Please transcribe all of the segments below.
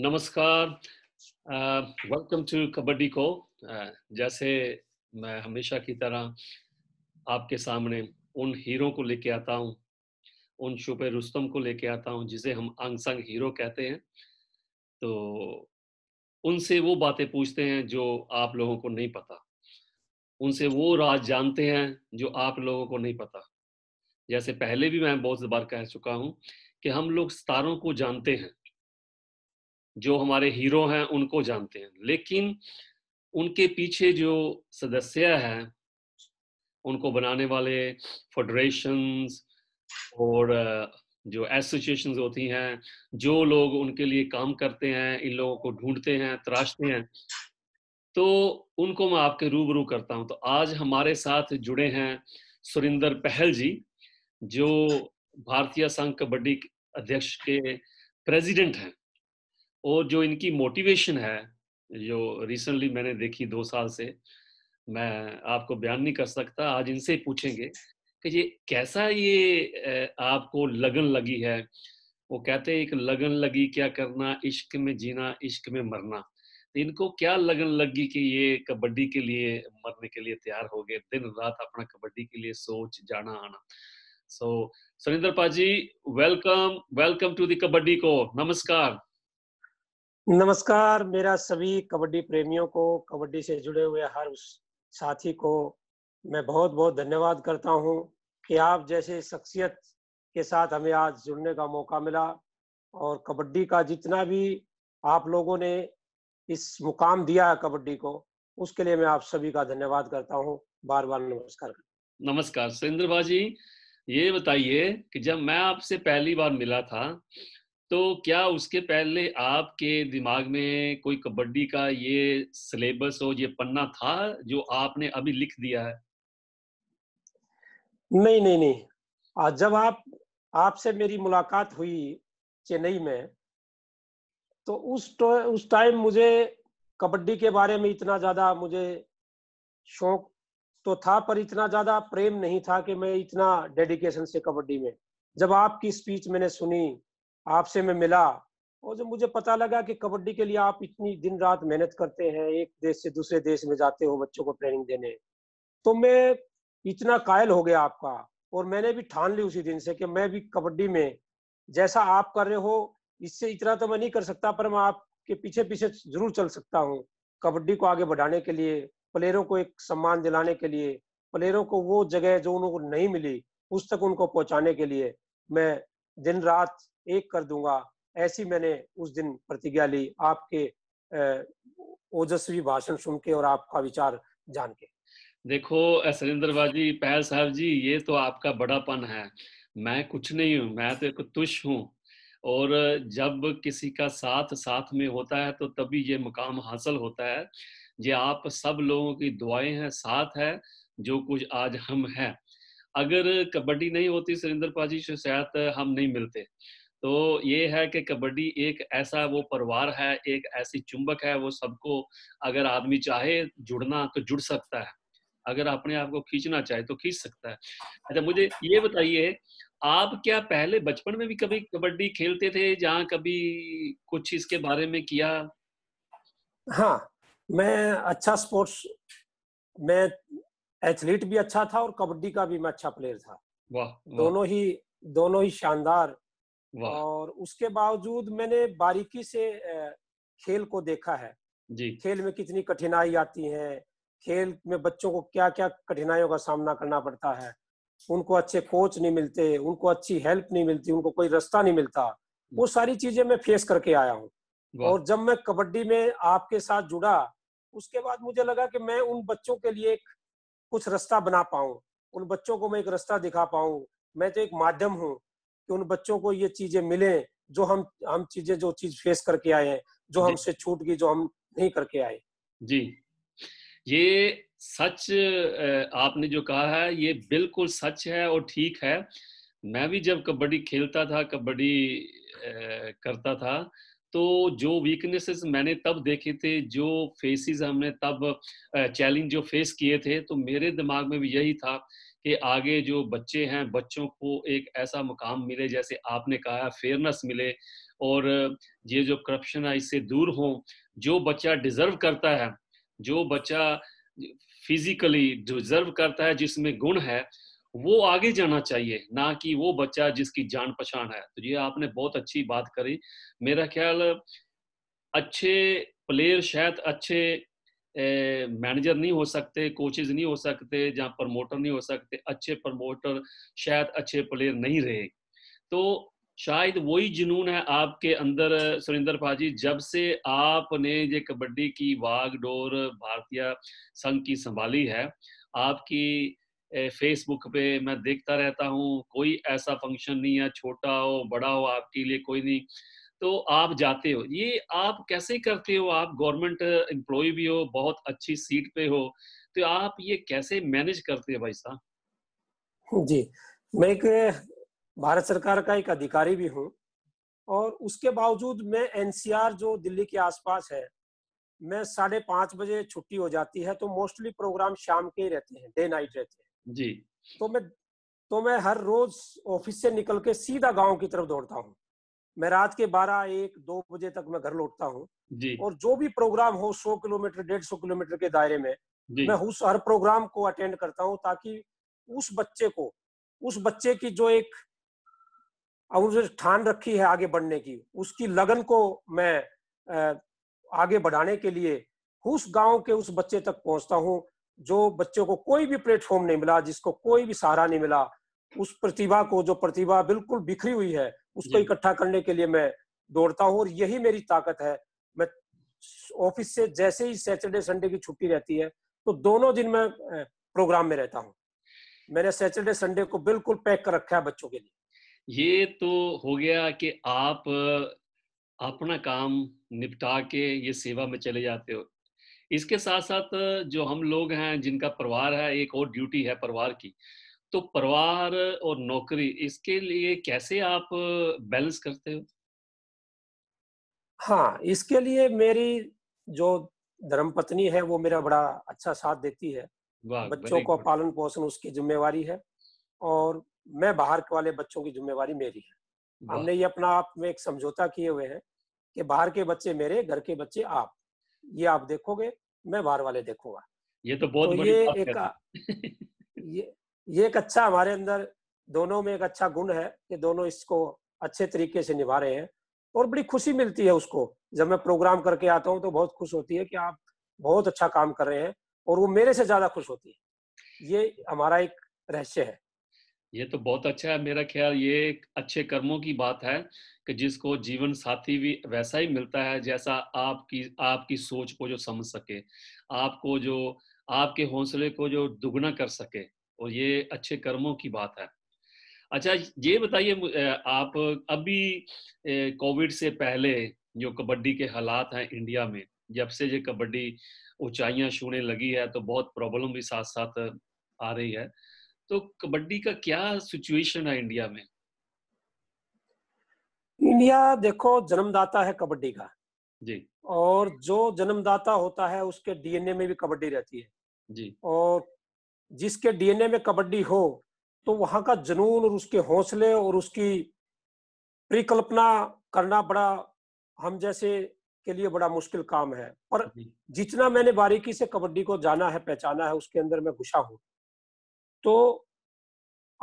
नमस्कार welcome to kabaddi को जैसे मैं हमेशा की तरह आपके सामने उन हीरो को लेके आता हूँ उन शुपे रुस्तम को लेके आता हूँ जिसे हम आंगसंग हीरो कहते हैं तो उनसे वो बातें पूछते हैं जो आप लोगों को नहीं पता उनसे वो राज जानते हैं जो आप लोगों को नहीं पता जैसे पहले भी मैं बहुत बार कह चुका हूँ कि हम लोग सितारों को जानते हैं जो हमारे हीरो हैं उनको जानते हैं लेकिन उनके पीछे जो सदस्य हैं उनको बनाने वाले फेडरेशन और जो एसोसिएशन होती हैं जो लोग उनके लिए काम करते हैं इन लोगों को ढूंढते हैं तराशते हैं तो उनको मैं आपके रूबरू करता हूं तो आज हमारे साथ जुड़े हैं सुरिंदर पहल जी जो भारतीय संघ कबड्डी अध्यक्ष के प्रेसिडेंट हैं और जो इनकी मोटिवेशन है जो रिसेंटली मैंने देखी दो साल से मैं आपको बयान नहीं कर सकता आज इनसे पूछेंगे कि ये कैसा ये आपको लगन लगी है वो कहते हैं एक लगन लगी क्या करना इश्क में जीना इश्क में मरना तो इनको क्या लगन लगी कि ये कबड्डी के लिए मरने के लिए तैयार हो गए दिन रात अपना कबड्डी के लिए सोच जाना आना सो so, Surendra paaji welcome welcome to the kabaddi को नमस्कार नमस्कार मेरा सभी कबड्डी प्रेमियों को कबड्डी से जुड़े हुए हर उस साथी को मैं बहुत बहुत धन्यवाद करता हूं कि आप जैसे शख्सियत के साथ हमें आज जुड़ने का मौका मिला और कबड्डी का जितना भी आप लोगों ने इस मुकाम दिया है कबड्डी को उसके लिए मैं आप सभी का धन्यवाद करता हूं बार बार नमस्कार नमस्कार सुरेंद्र भाजी ये बताइए कि जब मैं आपसे पहली बार मिला था तो क्या उसके पहले आपके दिमाग में कोई कबड्डी का ये सिलेबस हो ये पन्ना था जो आपने अभी लिख दिया है नहीं नहीं नहीं आज जब आप आपसे मेरी मुलाकात हुई चेन्नई में तो उस तो, उस टाइम मुझे कबड्डी के बारे में इतना ज्यादा मुझे शौक तो था पर इतना ज्यादा प्रेम नहीं था कि मैं इतना डेडिकेशन से कबड्डी में जब आपकी स्पीच मैंने सुनी आपसे मैं मिला और जब मुझे पता लगा कि कबड्डी के लिए आप इतनी दिन रात मेहनत करते हैं एक देश से दूसरे देश में जाते हो बच्चों को ट्रेनिंग देने तो मैं इतना कायल हो गया आपका और मैंने भी ठान ली उसी दिन से कि मैं भी कबड्डी में जैसा आप कर रहे हो इससे इतना तो मैं नहीं कर सकता पर मैं आपके पीछे पीछे जरूर चल सकता हूँ कबड्डी को आगे बढ़ाने के लिए प्लेयरों को एक सम्मान दिलाने के लिए प्लेयरों को वो जगह जो उनको नहीं मिली उस तक उनको पहुंचाने के लिए मैं दिन रात एक कर दूंगा ऐसी मैंने उस दिन प्रतिज्ञा ली आपके ओजस्वी भाषण सुन के और आपका विचार जान के देखो सरिंदर बाजी पहल साहब जी ये तो आपका बड़ापन है मैं कुछ नहीं हूँ मैं तो एक तुष हूँ और जब किसी का साथ साथ में होता है तो तभी ये मुकाम हासिल होता है ये आप सब लोगों की दुआएं हैं साथ है जो कुछ आज हम हैं अगर कबड्डी नहीं होती सुरेंद्र पाजी शायद हम नहीं मिलते तो ये है कि कबड्डी एक ऐसा वो परिवार है एक ऐसी चुंबक है वो सबको अगर आदमी चाहे जुड़ना तो जुड़ सकता है अगर अपने आप को खींचना चाहे तो खींच सकता है अच्छा मुझे ये बताइए आप क्या पहले बचपन में भी कभी कबड्डी खेलते थे जहाँ कभी कुछ इसके बारे में किया हाँ मैं अच्छा स्पोर्ट्स मैं एथलीट भी अच्छा था और कबड्डी का भी मैं अच्छा प्लेयर था वाह दोनों ही दोनों ही शानदार और उसके बावजूद मैंने बारीकी से खेल को देखा है जी खेल में कितनी कठिनाई आती है खेल में बच्चों को क्या क्या कठिनाइयों का सामना करना पड़ता है उनको अच्छे कोच नहीं मिलते उनको अच्छी हेल्प नहीं मिलती उनको कोई रास्ता नहीं मिलता वो सारी चीजें मैं फेस करके आया हूँ और जब मैं कबड्डी में आपके साथ जुड़ा उसके बाद मुझे लगा कि मैं उन बच्चों के लिए एक कुछ रास्ता बना पाऊँ उन बच्चों को मैं एक रास्ता दिखा पाऊँ मैं तो एक माध्यम हूँ कि उन बच्चों को ये चीजें मिले जो हम हम चीजें जो चीज फेस करके आए हैं जो हमसे छूट गई जो हम नहीं करके आए जी ये सच आपने जो कहा है ये बिल्कुल सच है और ठीक है मैं भी जब कबड्डी खेलता था कबड्डी करता था तो जो वीकनेसेस मैंने तब देखे थे जो फेसेस हमने तब चैलेंज जो फेस किए थे तो मेरे दिमाग में भी यही था कि आगे जो बच्चे हैं बच्चों को एक ऐसा मुकाम मिले जैसे आपने कहा फेयरनेस मिले और ये जो करप्शन है इससे दूर हो जो बच्चा डिजर्व करता है जो बच्चा फिजिकली डिजर्व करता है जिसमें गुण है वो आगे जाना चाहिए ना कि वो बच्चा जिसकी जान पहचान है तो ये आपने बहुत अच्छी बात करी मेरा ख्याल अच्छे प्लेयर शायद अच्छे मैनेजर नहीं हो सकते कोचेज नहीं हो सकते जहाँ प्रमोटर नहीं हो सकते अच्छे प्रमोटर शायद अच्छे प्लेयर नहीं रहे तो शायद वही जुनून है आपके अंदर सुरेंद्र भाजी जब से आपने ये कबड्डी की वागडोर भारतीय संघ की संभाली है आपकी फेसबुक पे मैं देखता रहता हूँ कोई ऐसा फंक्शन नहीं है छोटा हो बड़ा हो आपके लिए कोई नहीं तो आप जाते हो ये आप कैसे करते हो आप गवर्नमेंट एम्प्लॉय भी हो बहुत अच्छी सीट पे हो तो आप ये कैसे मैनेज करते हो भाई साहब जी मैं एक भारत सरकार का एक अधिकारी भी हूँ और उसके बावजूद मैं एनसीआर जो दिल्ली के आसपास है मैं साढ़े पांच बजे छुट्टी हो जाती है तो मोस्टली प्रोग्राम शाम के ही रहते हैं डे नाइट रहते हैं जी तो मैं तो मैं हर रोज ऑफिस से निकल के सीधा गांव की तरफ दौड़ता हूँ मैं रात के बारह एक दो बजे तक मैं घर लौटता हूँ और जो भी प्रोग्राम हो सौ किलोमीटर डेढ़ सौ किलोमीटर के दायरे में मैं उस हर प्रोग्राम को अटेंड करता हूँ ताकि उस बच्चे को उस बच्चे की जो एक ठान रखी है आगे बढ़ने की उसकी लगन को मैं आगे बढ़ाने के लिए उस गांव के उस बच्चे तक पहुंचता हूं जो बच्चों को कोई भी प्लेटफॉर्म नहीं मिला जिसको कोई भी सहारा नहीं मिला उस प्रतिभा को जो प्रतिभा बिल्कुल बिखरी हुई है उसको इकट्ठा करने के लिए मैं दौड़ता हूँ और यही मेरी ताकत है मैं ऑफिस से जैसे ही सैटरडे संडे की छुट्टी रहती है तो दोनों दिन मैं प्रोग्राम में रहता हूँ मैंने सैटरडे संडे को बिल्कुल पैक कर रखा है बच्चों के लिए ये तो हो गया कि आप अपना काम निपटा के ये सेवा में चले जाते हो इसके साथ साथ जो हम लोग हैं जिनका परिवार है एक और ड्यूटी है परिवार की तो परिवार और नौकरी इसके लिए कैसे आप बैलेंस करते हो हाँ इसके लिए मेरी जो धर्मपत्नी है वो मेरा बड़ा अच्छा साथ देती है बच्चों को पालन पोषण उसकी जिम्मेवारी है और मैं बाहर के वाले बच्चों की जिम्मेवारी मेरी है हमने ये अपना आप में एक समझौता किए हुए हैं कि बाहर के बच्चे मेरे घर के बच्चे आप ये आप देखोगे मैं बाहर वाले देखूंगा ये तो बहुत तो बड़ी ये बात एक ये ये एक अच्छा हमारे अंदर दोनों में एक अच्छा गुण है कि दोनों इसको अच्छे तरीके से निभा रहे हैं और बड़ी खुशी मिलती है उसको जब मैं प्रोग्राम करके आता हूँ तो बहुत खुश होती है कि आप बहुत अच्छा काम कर रहे हैं और वो मेरे से ज्यादा खुश होती है ये हमारा एक रहस्य है ये तो बहुत अच्छा है मेरा ख्याल ये एक अच्छे कर्मों की बात है कि जिसको जीवन साथी भी वैसा ही मिलता है जैसा आपकी आपकी सोच को जो समझ सके आपको जो आपके हौसले को जो दुगना कर सके और ये अच्छे कर्मों की बात है अच्छा ये बताइए आप अभी कोविड से पहले जो कबड्डी के हालात हैं इंडिया में जब से ये कबड्डी ऊंचाइयां छूने लगी है तो बहुत प्रॉब्लम भी साथ साथ आ रही है तो कबड्डी का क्या सिचुएशन है इंडिया में इंडिया देखो जन्मदाता है कबड्डी का जी और जो जन्मदाता होता है उसके डीएनए में भी कबड्डी रहती है जी और जिसके डीएनए में कबड्डी हो तो वहां का जुनून और उसके हौसले और उसकी परिकल्पना करना बड़ा हम जैसे के लिए बड़ा मुश्किल काम है पर जितना मैंने बारीकी से कबड्डी को जाना है पहचाना है उसके अंदर मैं घुसा हूं तो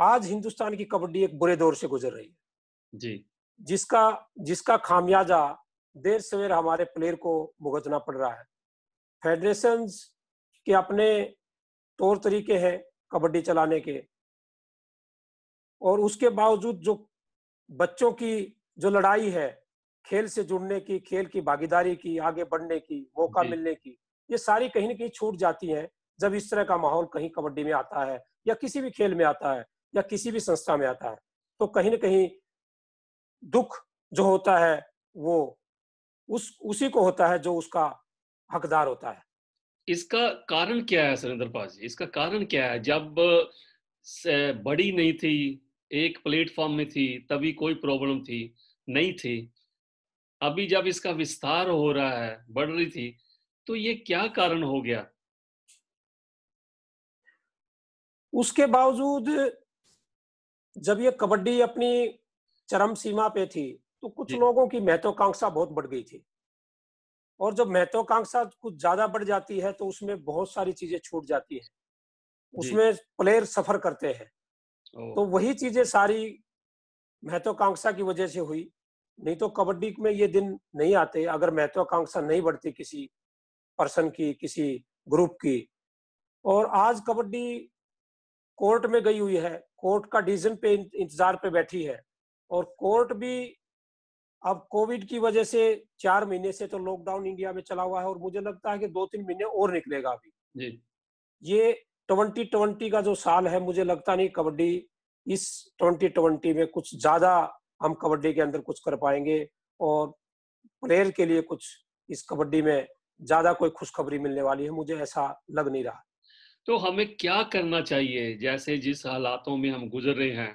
आज हिंदुस्तान की कबड्डी एक बुरे दौर से गुजर रही है जी जिसका जिसका खामियाजा देर सवेर हमारे प्लेयर को भुगतना पड़ रहा है फेडरेशन के अपने तौर तरीके हैं कबड्डी चलाने के और उसके बावजूद जो बच्चों की जो लड़ाई है खेल से जुड़ने की खेल की भागीदारी की आगे बढ़ने की मौका मिलने की ये सारी कहीं ना कहीं छूट जाती है जब इस तरह का माहौल कहीं कबड्डी में आता है या किसी भी खेल में आता है या किसी भी संस्था में आता है तो कहीं ना कहीं दुख जो होता है वो उस उसी को होता है जो उसका हकदार होता है इसका कारण क्या है सुरेंद्र पाल जी इसका कारण क्या है जब बड़ी नहीं थी एक प्लेटफॉर्म में थी तभी कोई प्रॉब्लम थी नहीं थी अभी जब इसका विस्तार हो रहा है बढ़ रही थी तो ये क्या कारण हो गया उसके बावजूद जब ये कबड्डी अपनी चरम सीमा पे थी तो कुछ लोगों की महत्वाकांक्षा बहुत बढ़ गई थी और जब महत्वाकांक्षा कुछ ज्यादा बढ़ जाती है तो उसमें बहुत सारी चीजें छूट जाती है उसमें प्लेयर सफर करते हैं तो वही चीजें सारी महत्वाकांक्षा की वजह से हुई नहीं तो कबड्डी में ये दिन नहीं आते अगर महत्वाकांक्षा नहीं बढ़ती किसी पर्सन की किसी ग्रुप की और आज कबड्डी कोर्ट में गई हुई है कोर्ट का डिसीजन पे इंतजार पे बैठी है और कोर्ट भी अब कोविड की वजह से चार महीने से तो लॉकडाउन इंडिया में चला हुआ है और मुझे लगता है कि दो तीन महीने और निकलेगा अभी ये ट्वेंटी ट्वेंटी का जो साल है मुझे लगता नहीं कबड्डी इस ट्वेंटी ट्वेंटी में कुछ ज्यादा हम कबड्डी के अंदर कुछ कर पाएंगे और प्लेयर के लिए कुछ इस कबड्डी में ज्यादा कोई खुशखबरी मिलने वाली है मुझे ऐसा लग नहीं रहा तो हमें क्या करना चाहिए जैसे जिस हालातों में हम गुजर रहे हैं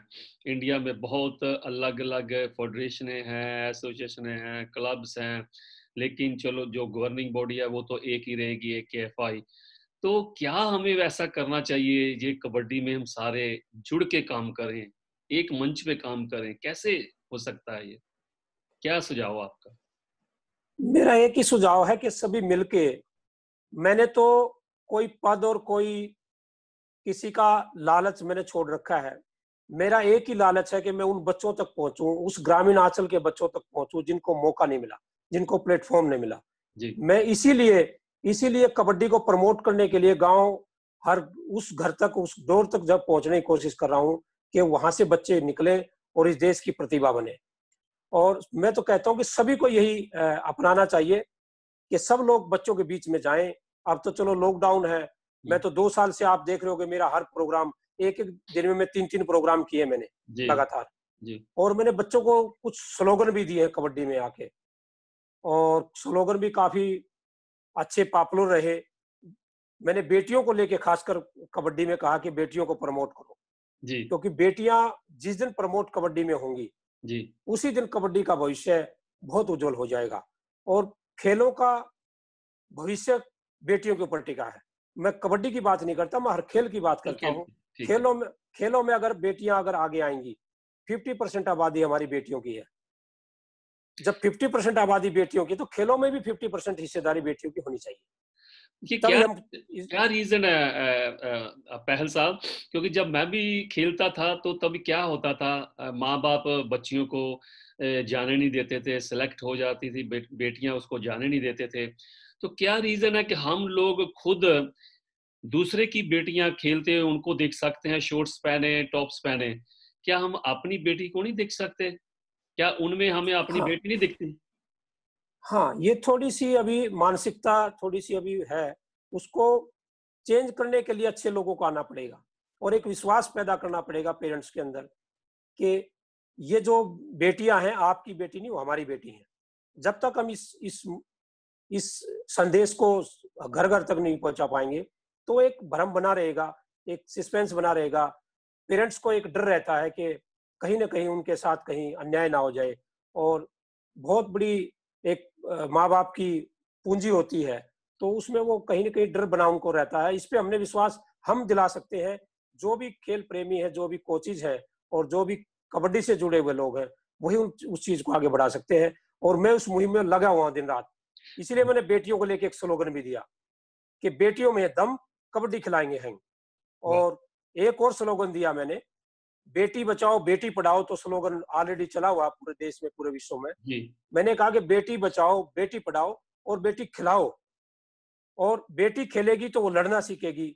इंडिया में बहुत अलग अलग फेडरेशनें हैं एसोसिएशन हैं क्लब्स हैं लेकिन चलो जो गवर्निंग बॉडी है वो तो एक ही रहेगी एक के एफ आई तो क्या हमें वैसा करना चाहिए ये कबड्डी में हम सारे जुड़ के काम करें एक मंच पे काम करें कैसे हो सकता है ये क्या सुझाव आपका मेरा एक ही सुझाव है कि सभी मिलके मैंने तो कोई पद और कोई किसी का लालच मैंने छोड़ रखा है मेरा एक ही लालच है कि मैं उन बच्चों तक पहुंचू उस ग्रामीण आंचल के बच्चों तक पहुंचू जिनको मौका नहीं मिला जिनको प्लेटफॉर्म नहीं मिला जी। मैं इसीलिए इसीलिए कबड्डी को प्रमोट करने के लिए गांव हर उस घर तक उस दौर तक जब पहुंचने की कोशिश कर रहा हूं कि वहां से बच्चे निकले और इस देश की प्रतिभा बने और मैं तो कहता हूं कि सभी को यही अपनाना चाहिए कि सब लोग बच्चों के बीच में जाएं अब तो चलो लॉकडाउन है मैं तो दो साल से आप देख रहे हो मेरा हर प्रोग्राम एक एक दिन में मैं तीन तीन प्रोग्राम किए मैंने लगातार और मैंने बच्चों को कुछ स्लोगन भी दिए कबड्डी में आके और स्लोगन भी काफी अच्छे पॉपुलर रहे मैंने बेटियों को लेके खासकर कबड्डी में कहा कि बेटियों को प्रमोट करो जी क्योंकि बेटियां जिस दिन प्रमोट कबड्डी में होंगी जी उसी दिन कबड्डी का भविष्य बहुत उज्जवल हो जाएगा और खेलों का भविष्य बेटियों के ऊपर टिका है मैं कबड्डी की बात नहीं करता मैं हर खेल की बात करता हूँ खेलों में खेलों में अगर बेटियां अगर आगे आएंगी फिफ्टी परसेंट आबादी हमारी बेटियों की है जब फिफ्टी परसेंट आबादी बेटियों की तो खेलों में भी फिफ्टी परसेंट हिस्सेदारी बेटियों की होनी चाहिए ये क्या हम, क्या रीजन है पहल साहब क्योंकि जब मैं भी खेलता था तो तभी क्या होता था माँ बाप बच्चियों को जाने नहीं देते थे सिलेक्ट हो जाती थी बेटियां उसको जाने नहीं देते थे तो क्या रीजन है कि हम लोग खुद दूसरे की बेटियां खेलते उनको देख सकते हैं शॉर्ट्स पहने टॉप्स पहने क्या हम अपनी बेटी को नहीं देख सकते क्या उनमें हमें अपनी हाँ, बेटी नहीं दिखती हाँ ये थोड़ी सी अभी मानसिकता थोड़ी सी अभी है उसको चेंज करने के लिए अच्छे लोगों को आना पड़ेगा और एक विश्वास पैदा करना पड़ेगा पेरेंट्स के अंदर कि ये जो बेटियां हैं आपकी बेटी नहीं वो हमारी बेटी है जब तक हम इस इस इस संदेश को घर घर तक नहीं पहुंचा पाएंगे तो एक भ्रम बना रहेगा एक सस्पेंस बना रहेगा पेरेंट्स को एक डर रहता है कि कहीं ना कहीं उनके साथ कहीं अन्याय ना हो जाए और बहुत बड़ी एक माँ बाप की पूंजी होती है तो उसमें वो कहीं ना कहीं डर बना उनको रहता है इस पर हमने विश्वास हम दिला सकते हैं जो भी खेल प्रेमी है जो भी कोचिज है और जो भी कबड्डी से जुड़े हुए लोग हैं वही उस चीज को आगे बढ़ा सकते हैं और मैं उस मुहिम में लगा हुआ दिन रात इसीलिए मैंने बेटियों को लेके एक स्लोगन भी दिया कि बेटियों में दम कबड्डी खिलाएंगे हैं और एक और स्लोगन दिया मैंने बेटी बचाओ बेटी पढ़ाओ तो स्लोगन ऑलरेडी चला हुआ पूरे देश में पूरे विश्व में मैंने कहा कि बेटी बचाओ बेटी पढ़ाओ और बेटी खिलाओ और बेटी खेलेगी तो वो लड़ना सीखेगी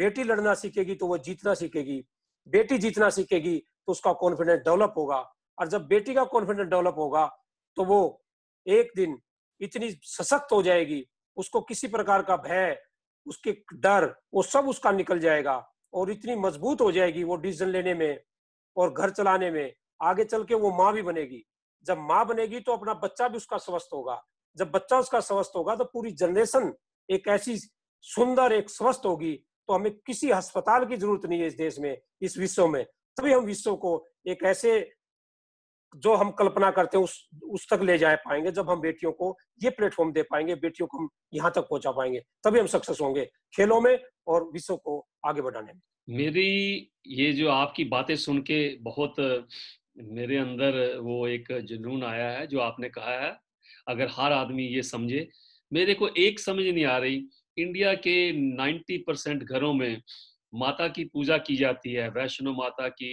बेटी लड़ना सीखेगी तो वो जीतना सीखेगी बेटी जीतना सीखेगी तो उसका कॉन्फिडेंस डेवलप होगा और जब बेटी का कॉन्फिडेंस डेवलप होगा तो वो एक दिन इतनी सशक्त हो जाएगी उसको किसी प्रकार का भय उसके डर वो सब उसका निकल जाएगा और इतनी मजबूत हो जाएगी वो डिसीजन लेने में और घर चलाने में आगे चल के वो माँ भी बनेगी जब माँ बनेगी तो अपना बच्चा भी उसका स्वस्थ होगा जब बच्चा उसका स्वस्थ होगा तो पूरी जनरेशन एक ऐसी सुंदर एक स्वस्थ होगी तो हमें किसी अस्पताल की जरूरत नहीं है इस देश में इस विश्व में तभी हम विश्व को एक ऐसे जो हम कल्पना करते हैं उस उस तक ले जा पाएंगे जब हम बेटियों को ये प्लेटफॉर्म दे पाएंगे बेटियों को हम यहाँ तक पहुंचा पाएंगे तभी हम सक्सेस होंगे खेलों में और विश्व को आगे बढ़ाने में मेरी ये जो आपकी बातें सुन के बहुत मेरे अंदर वो एक जुनून आया है जो आपने कहा है अगर हर आदमी ये समझे मेरे को एक समझ नहीं आ रही इंडिया के 90 परसेंट घरों में माता की पूजा की जाती है वैष्णो माता की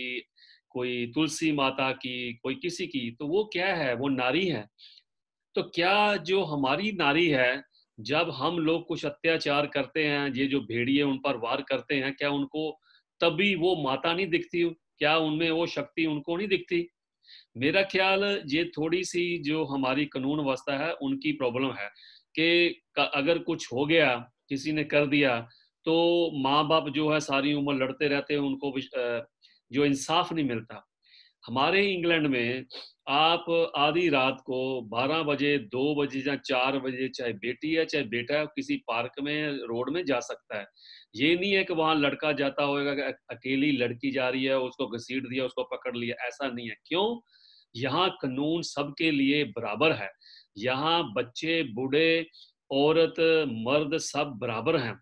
कोई तुलसी माता की कोई किसी की तो वो क्या है वो नारी है तो क्या जो हमारी नारी है जब हम लोग कुछ अत्याचार करते हैं ये जो भेड़िए उन पर वार करते हैं क्या उनको तभी वो माता नहीं दिखती क्या उनमें वो शक्ति उनको नहीं दिखती मेरा ख्याल ये थोड़ी सी जो हमारी कानून व्यवस्था है उनकी प्रॉब्लम है कि अगर कुछ हो गया किसी ने कर दिया तो माँ बाप जो है सारी उम्र लड़ते रहते हैं उनको जो इंसाफ नहीं मिलता हमारे इंग्लैंड में आप आधी रात को 12 बजे 2 बजे या 4 बजे चाहे बेटी है चाहे बेटा है किसी पार्क में रोड में जा सकता है ये नहीं है कि वहाँ लड़का जाता होगा अकेली लड़की जा रही है उसको घसीट दिया उसको पकड़ लिया ऐसा नहीं है क्यों यहाँ कानून सबके लिए बराबर है यहाँ बच्चे बूढ़े औरत मर्द सब बराबर हैं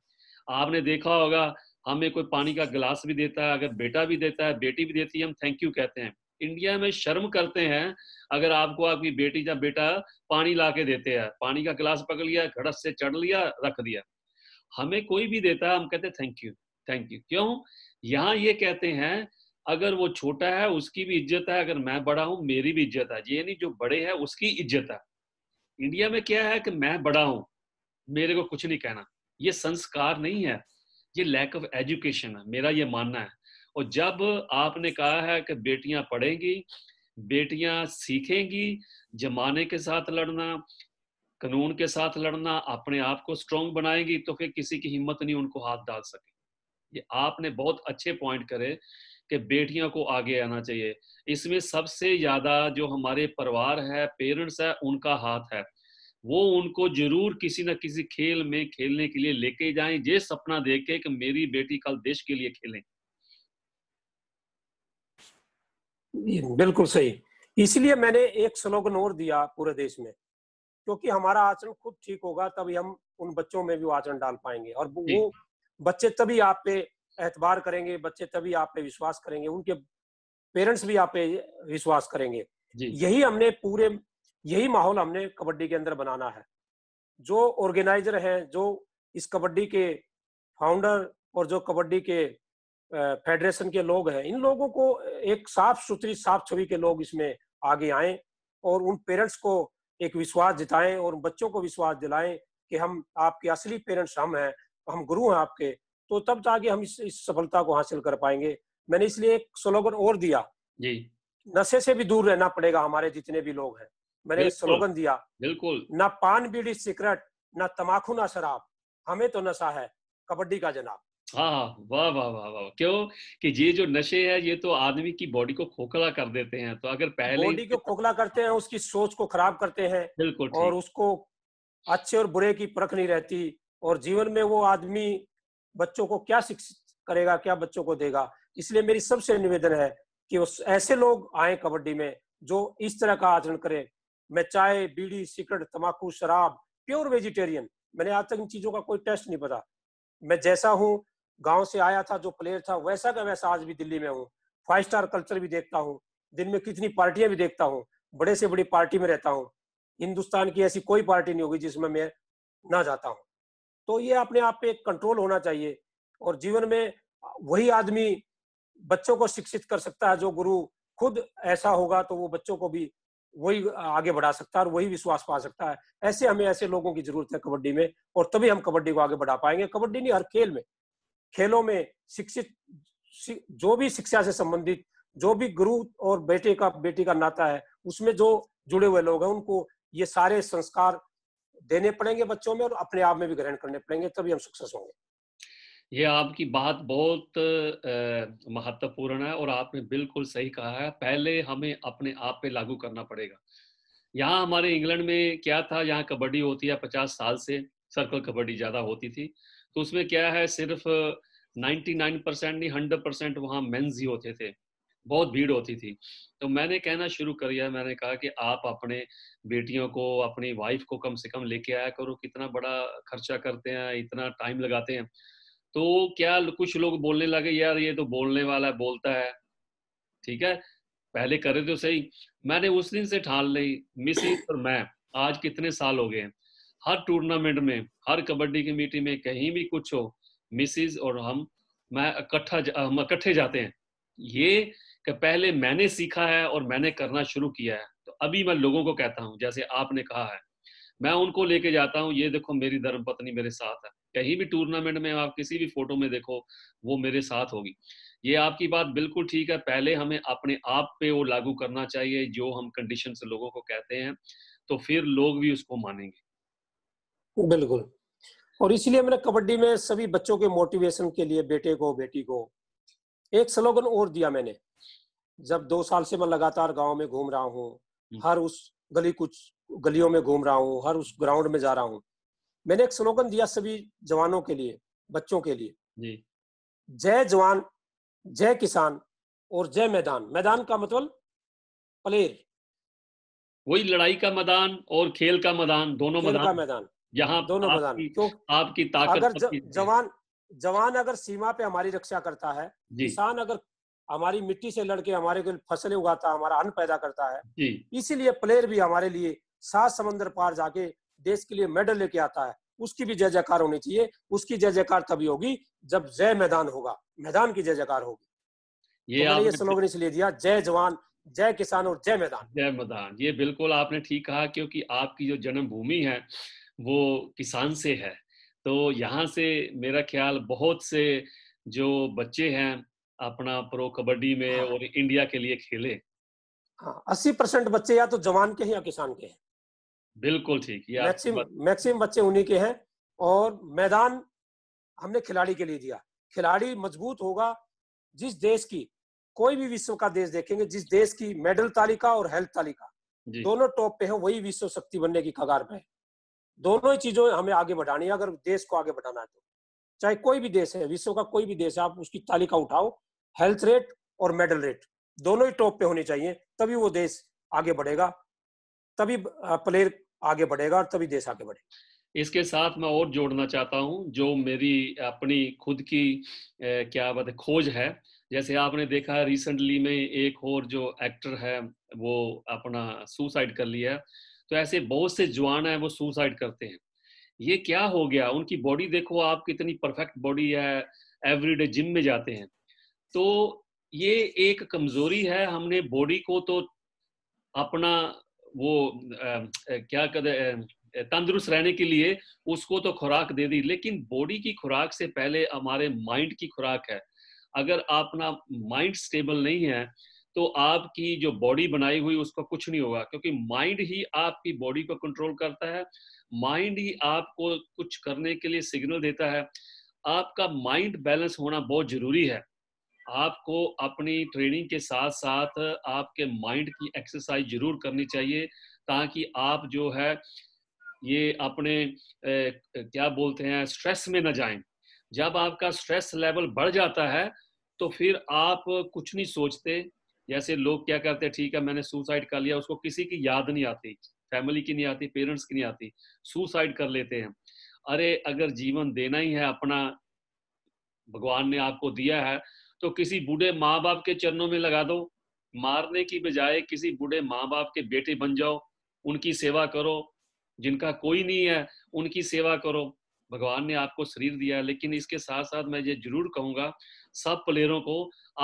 आपने देखा होगा हमें कोई पानी का गिलास भी देता है अगर बेटा भी देता है बेटी भी देती है हम थैंक यू कहते हैं इंडिया में शर्म करते हैं अगर आपको आपकी बेटी या बेटा पानी ला के देते हैं पानी का गिलास पकड़ लिया घड़स से चढ़ लिया रख दिया हमें कोई भी देता है हम कहते हैं थैंक यू थैंक यू क्यों यहाँ ये कहते हैं अगर वो छोटा है उसकी भी इज्जत है अगर मैं बड़ा हूँ मेरी भी इज्जत है ये नहीं जो बड़े है उसकी इज्जत है इंडिया में क्या है कि मैं बड़ा हूँ मेरे को कुछ नहीं कहना ये संस्कार नहीं है ये लैक ऑफ एजुकेशन है मेरा ये मानना है और जब आपने कहा है कि बेटियां पढ़ेंगी बेटियां सीखेंगी जमाने के साथ लड़ना कानून के साथ लड़ना अपने आप को स्ट्रोंग बनाएंगी तो फिर किसी की हिम्मत नहीं उनको हाथ डाल सके ये आपने बहुत अच्छे पॉइंट करे कि बेटियों को आगे आना चाहिए इसमें सबसे ज्यादा जो हमारे परिवार है पेरेंट्स है उनका हाथ है वो उनको जरूर किसी न किसी खेल में खेलने के लिए लेके जाएं ये सपना देखे कि मेरी बेटी कल देश के लिए खेले बिल्कुल सही इसलिए मैंने एक स्लोगन और दिया पूरे देश में क्योंकि हमारा आचरण खुद ठीक होगा तभी हम उन बच्चों में भी आचरण डाल पाएंगे और वो बच्चे तभी आप पे एतबार करेंगे बच्चे तभी आप पे विश्वास करेंगे उनके पेरेंट्स भी आप पे विश्वास करेंगे यही हमने पूरे यही माहौल हमने कबड्डी के अंदर बनाना है जो ऑर्गेनाइजर हैं जो इस कबड्डी के फाउंडर और जो कबड्डी के फेडरेशन के लोग हैं इन लोगों को एक साफ सुथरी साफ छवि के लोग इसमें आगे आए और उन पेरेंट्स को एक विश्वास जिताएं और बच्चों को विश्वास दिलाएं कि हम आपके असली पेरेंट्स हम हैं हम गुरु हैं आपके तो तब जाके हम इस, इस सफलता को हासिल कर पाएंगे मैंने इसलिए एक स्लोगन और दिया जी नशे से भी दूर रहना पड़ेगा हमारे जितने भी लोग हैं मैंने स्लोगन दिया बिल्कुल ना पान बीड़ी सिगरेट ना तमाखू ना शराब हमें तो नशा है कबड्डी का जनाब हाँ, हाँ वाह वाह वाह वाह क्यों कि ये जो नशे है ये तो आदमी की बॉडी को खोखला कर देते हैं तो अगर पहले बॉडी को खोखला करते हैं उसकी सोच को खराब करते हैं बिल्कुल और उसको अच्छे और बुरे की परख नहीं रहती और जीवन में वो आदमी बच्चों को क्या शिक्षित करेगा क्या बच्चों को देगा इसलिए मेरी सबसे निवेदन है कि उस ऐसे लोग आए कबड्डी में जो इस तरह का आचरण करें मैं चाय बीड़ी सिगरेट तंबाकू शराब प्योर वेजिटेरियन मैंने आज तक इन चीज़ों का कोई टेस्ट नहीं पता मैं जैसा हूँ गांव से आया था जो प्लेयर था वैसा का वैसा आज भी दिल्ली में हूँ फाइव स्टार कल्चर भी देखता हूँ दिन में कितनी पार्टियां भी देखता हूँ बड़े से बड़ी पार्टी में रहता हूँ हिंदुस्तान की ऐसी कोई पार्टी नहीं होगी जिसमें मैं ना जाता हूँ तो ये अपने आप पे कंट्रोल होना चाहिए और जीवन में वही आदमी बच्चों को शिक्षित कर सकता है जो गुरु खुद ऐसा होगा तो वो बच्चों को भी वही आगे बढ़ा सकता है और वही विश्वास पा सकता है ऐसे हमें ऐसे लोगों की जरूरत है कबड्डी में और तभी हम कबड्डी को आगे बढ़ा पाएंगे कबड्डी नहीं हर खेल में खेलों में शिक्षित जो भी शिक्षा से संबंधित जो भी गुरु और बेटे का बेटी का नाता है उसमें जो जुड़े हुए लोग हैं उनको ये सारे संस्कार देने पड़ेंगे बच्चों में और अपने आप में भी ग्रहण करने पड़ेंगे तभी हम सक्सेस होंगे ये आपकी बात बहुत महत्वपूर्ण है और आपने बिल्कुल सही कहा है पहले हमें अपने आप पे लागू करना पड़ेगा यहाँ हमारे इंग्लैंड में क्या था यहाँ कबड्डी होती है पचास साल से सर्कल कबड्डी ज़्यादा होती थी तो उसमें क्या है सिर्फ 99 परसेंट नहीं 100 परसेंट वहाँ मेन्स ही होते थे बहुत भीड़ होती थी तो मैंने कहना शुरू कर दिया मैंने कहा कि आप अपने बेटियों को अपनी वाइफ को कम से कम लेके आया करो कितना बड़ा खर्चा करते हैं इतना टाइम लगाते हैं तो क्या कुछ लोग बोलने लगे यार ये तो बोलने वाला है बोलता है ठीक है पहले करे तो सही मैंने उस दिन से ठान ली मिसिज और मैं आज कितने साल हो गए हर टूर्नामेंट में हर कबड्डी की मीटिंग में कहीं भी कुछ हो मिसिज और हम मैं इकट्ठा हम इकट्ठे जाते हैं ये कि पहले मैंने सीखा है और मैंने करना शुरू किया है तो अभी मैं लोगों को कहता हूँ जैसे आपने कहा है मैं उनको लेके जाता हूँ ये देखो मेरी धर्म पत्नी मेरे साथ है कहीं भी टूर्नामेंट में आप किसी भी फोटो में देखो वो मेरे साथ होगी ये आपकी बात बिल्कुल ठीक है पहले हमें अपने आप पे वो लागू करना चाहिए जो हम कंडीशन से लोगों को कहते हैं तो फिर लोग भी उसको मानेंगे बिल्कुल और इसलिए मैंने कबड्डी में सभी बच्चों के मोटिवेशन के लिए बेटे को बेटी को एक स्लोगन और दिया मैंने जब दो साल से मैं लगातार गांव में घूम रहा हूँ हम्म। हर उस गली कुछ गलियों में घूम रहा हूँ हर उस ग्राउंड में जा रहा हूँ मैंने एक स्लोगन दिया सभी जवानों के लिए बच्चों के लिए जय जवान जय किसान और जय मैदान मैदान का मतलब प्लेयर वही लड़ाई का मैदान और खेल का मैदान दोनों मैदान का मैदान यहाँ दोनों मैदान क्यों तो आपकी ताकत अगर ज, जवान जवान अगर सीमा पे हमारी रक्षा करता है किसान अगर हमारी मिट्टी से लड़के हमारे को फसलें उगाता हमारा अन्न पैदा करता है इसीलिए प्लेयर भी हमारे लिए सात समंदर पार जाके देश के लिए मेडल लेके आता है उसकी भी जय जयकार होनी चाहिए उसकी जय जयकार तभी होगी जब जय मैदान होगा मैदान की जय जयकार होगी ये तो ये स्लोगन इसलिए दिया जय जवान जय किसान और जय मैदान जय मैदान ये बिल्कुल आपने ठीक कहा क्योंकि आपकी जो जन्मभूमि है वो किसान से है तो यहाँ से मेरा ख्याल बहुत से जो बच्चे हैं अपना प्रो कबड्डी में हाँ। और इंडिया के लिए खेले हाँ अस्सी परसेंट बच्चे या तो जवान के हैं या किसान के हैं बिल्कुल ठीक मैक्सिम मैक्सिम बच्चे उन्हीं के हैं और मैदान हमने खिलाड़ी के लिए दिया खिलाड़ी मजबूत होगा जिस देश की कोई भी विश्व का देश देखेंगे जिस देश की मेडल तालिका और हेल्थ तालिका दोनों टॉप पे है वही विश्व शक्ति बनने की कगार पे है दोनों ही चीजों हमें आगे बढ़ानी है अगर देश को आगे बढ़ाना है तो चाहे कोई भी देश है विश्व का कोई भी देश है आप उसकी तालिका उठाओ हेल्थ रेट और मेडल रेट दोनों ही टॉप पे होने चाहिए तभी वो देश आगे बढ़ेगा तभी प्लेयर आगे बढ़ेगा और तभी देश आगे बढ़ेगा इसके साथ मैं और जोड़ना चाहता हूँ जो मेरी अपनी खुद की ए, क्या बात खोज है जैसे आपने देखा रिसेंटली में एक और जो एक्टर है वो अपना सुसाइड कर लिया है तो ऐसे बहुत से जवान है वो सुसाइड करते हैं ये क्या हो गया उनकी बॉडी देखो आप कितनी परफेक्ट बॉडी है एवरीडे जिम में जाते हैं तो ये एक कमजोरी है हमने बॉडी को तो अपना वो क्या कहते तंदुरुस्त रहने के लिए उसको तो खुराक दे दी लेकिन बॉडी की खुराक से पहले हमारे माइंड की खुराक है अगर अपना माइंड स्टेबल नहीं है तो आपकी जो बॉडी बनाई हुई उसको कुछ नहीं होगा क्योंकि माइंड ही आपकी बॉडी को कंट्रोल करता है माइंड ही आपको कुछ करने के लिए सिग्नल देता है आपका माइंड बैलेंस होना बहुत जरूरी है आपको अपनी ट्रेनिंग के साथ साथ आपके माइंड की एक्सरसाइज जरूर करनी चाहिए ताकि आप जो है ये अपने ए, क्या बोलते हैं स्ट्रेस में ना जाएं जब आपका स्ट्रेस लेवल बढ़ जाता है तो फिर आप कुछ नहीं सोचते जैसे लोग क्या करते हैं ठीक है मैंने सुसाइड कर लिया उसको किसी की याद नहीं आती फैमिली की नहीं आती पेरेंट्स की नहीं आती सुसाइड कर लेते हैं अरे अगर जीवन देना ही है अपना भगवान ने आपको दिया है तो किसी बूढ़े माँ बाप के चरणों में लगा दो मारने की बजाय किसी बूढ़े माँ बाप के बेटे बन जाओ उनकी सेवा करो जिनका कोई नहीं है उनकी सेवा करो भगवान ने आपको शरीर दिया लेकिन इसके साथ साथ मैं ये जरूर कहूंगा सब प्लेयरों को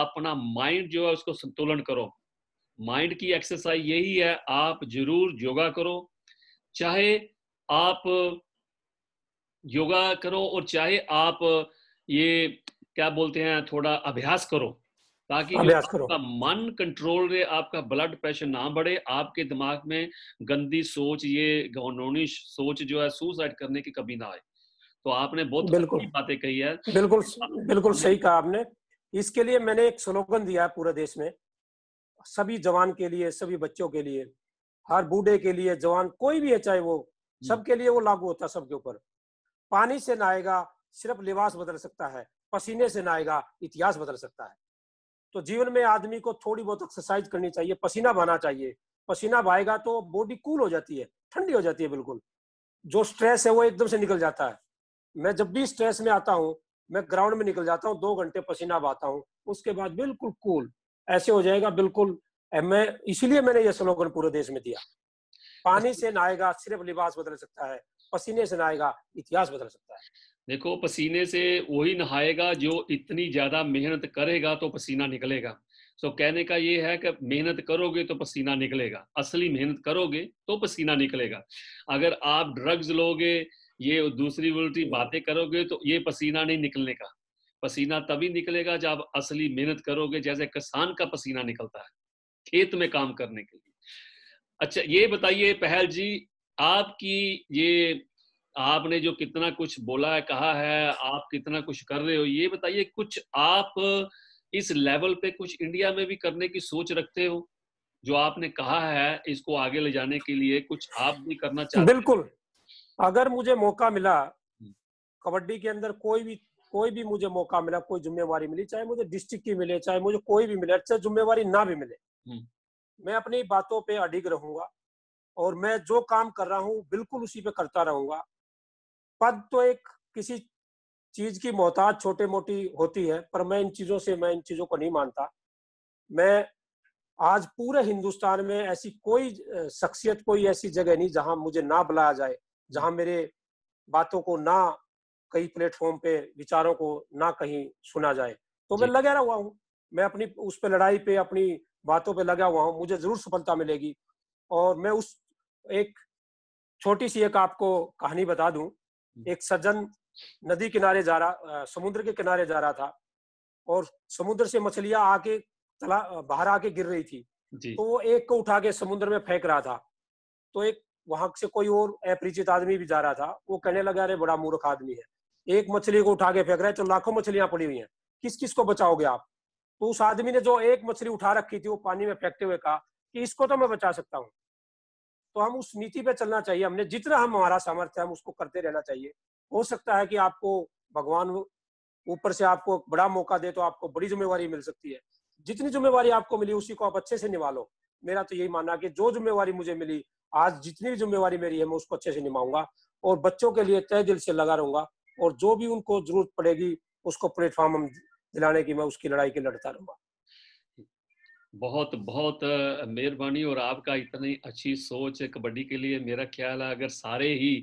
अपना माइंड जो है उसको संतुलन करो माइंड की एक्सरसाइज यही है आप जरूर योगा करो चाहे आप योगा करो और चाहे आप ये क्या बोलते हैं थोड़ा अभ्यास करो ताकि अभ्यास करो आपका मन कंट्रोल रहे आपका ब्लड प्रेशर ना बढ़े आपके दिमाग में गंदी सोच ये घनौनी सोच जो है सुसाइड करने की कभी ना आए तो आपने बहुत बिल्कुल बातें कही है बिल्कुल बिल्कुल सही कहा आपने इसके लिए मैंने एक स्लोगन दिया है पूरे देश में सभी जवान के लिए सभी बच्चों के लिए हर बूढ़े के लिए जवान कोई भी है चाहे वो हम्म। सबके लिए वो लागू होता है सबके ऊपर पानी से नहाएगा सिर्फ लिबास बदल सकता है पसीने से नहाएगा इतिहास बदल सकता है तो जीवन में आदमी को थोड़ी बहुत एक्सरसाइज करनी चाहिए पसीना बहाना चाहिए पसीना बहाएगा तो बॉडी कूल हो जाती है ठंडी हो जाती है बिल्कुल जो स्ट्रेस है वो एकदम से निकल जाता है मैं जब भी स्ट्रेस में आता हूँ मैं ग्राउंड में निकल जाता हूँ दो घंटे पसीना बहाता हूँ उसके बाद बिल्कुल कूल ऐसे हो जाएगा बिल्कुल मैं इसीलिए मैंने यह स्लोगन पूरे देश में दिया पानी अच्छा। से नहाएगा सिर्फ लिबास बदल सकता है पसीने से नहाएगा इतिहास बदल सकता है देखो पसीने से वही नहाएगा जो इतनी ज़्यादा मेहनत करेगा तो पसीना निकलेगा सो so, कहने का ये है कि मेहनत करोगे तो पसीना निकलेगा असली मेहनत करोगे तो पसीना निकलेगा अगर आप ड्रग्स लोगे ये दूसरी उल्टी बातें करोगे तो ये पसीना नहीं निकलने का पसीना तभी निकलेगा जब आप असली मेहनत करोगे जैसे किसान का पसीना निकलता है खेत में काम करने के लिए अच्छा ये बताइए पहल जी आपकी ये आपने जो कितना कुछ बोला है कहा है आप कितना कुछ कर रहे हो ये बताइए कुछ आप इस लेवल पे कुछ इंडिया में भी करने की सोच रखते हो जो आपने कहा है इसको आगे ले जाने के लिए कुछ आप भी करना चाहते बिल्कुल अगर मुझे मौका मिला हम्म। कबड्डी के अंदर कोई भी कोई भी मुझे मौका मिला कोई जिम्मेवारी मिली चाहे मुझे डिस्ट्रिक्ट की मिले चाहे मुझे कोई भी मिले अच्छा जिम्मेवारी ना भी मिले हम्म। मैं अपनी बातों पे अडिग रहूंगा और मैं जो काम कर रहा हूँ बिल्कुल उसी पे करता रहूंगा पद तो एक किसी चीज की मोहताज छोटे मोटी होती है पर मैं इन चीजों से मैं इन चीजों को नहीं मानता मैं आज पूरे हिंदुस्तान में ऐसी कोई शख्सियत कोई ऐसी जगह नहीं जहां मुझे ना बुलाया जाए जहां मेरे बातों को ना कई प्लेटफॉर्म पे विचारों को ना कहीं सुना जाए तो मैं लगा हुआ हूँ मैं अपनी उस पर लड़ाई पे अपनी बातों पे लगा हुआ हूँ मुझे जरूर सफलता मिलेगी और मैं उस एक छोटी सी एक आपको कहानी बता दूं एक सज्जन नदी किनारे जा रहा समुद्र के किनारे जा रहा था और समुद्र से मछलियां आके तला बाहर आके गिर रही थी तो वो एक को उठा के समुद्र में फेंक रहा था तो एक वहां से कोई और अपरिचित आदमी भी जा रहा था वो कहने लगा अरे बड़ा मूर्ख आदमी है एक मछली को उठा के फेंक रहा है तो लाखों मछलियां पड़ी हुई हैं किस किस को बचाओगे आप तो उस आदमी ने जो एक मछली उठा रखी थी वो पानी में फेंकते हुए कहा कि इसको तो मैं बचा सकता हूँ तो हम उस नीति पे चलना चाहिए हमने जितना हम हमारा सामर्थ्य हम उसको करते रहना चाहिए हो सकता है कि आपको भगवान ऊपर से आपको बड़ा मौका दे तो आपको बड़ी जिम्मेवारी मिल सकती है जितनी जिम्मेवारी आपको मिली उसी को आप अच्छे से निभा लो मेरा तो यही मानना कि जो जिम्मेवारी मुझे मिली आज जितनी भी जिम्मेवारी मेरी है मैं उसको अच्छे से निभाऊंगा और बच्चों के लिए तय दिल से लगा रहूंगा और जो भी उनको जरूरत पड़ेगी उसको प्लेटफॉर्म हम दिलाने की मैं उसकी लड़ाई की लड़ता रहूंगा बहुत बहुत मेहरबानी और आपका इतनी अच्छी सोच कबड्डी के लिए मेरा ख्याल है अगर सारे ही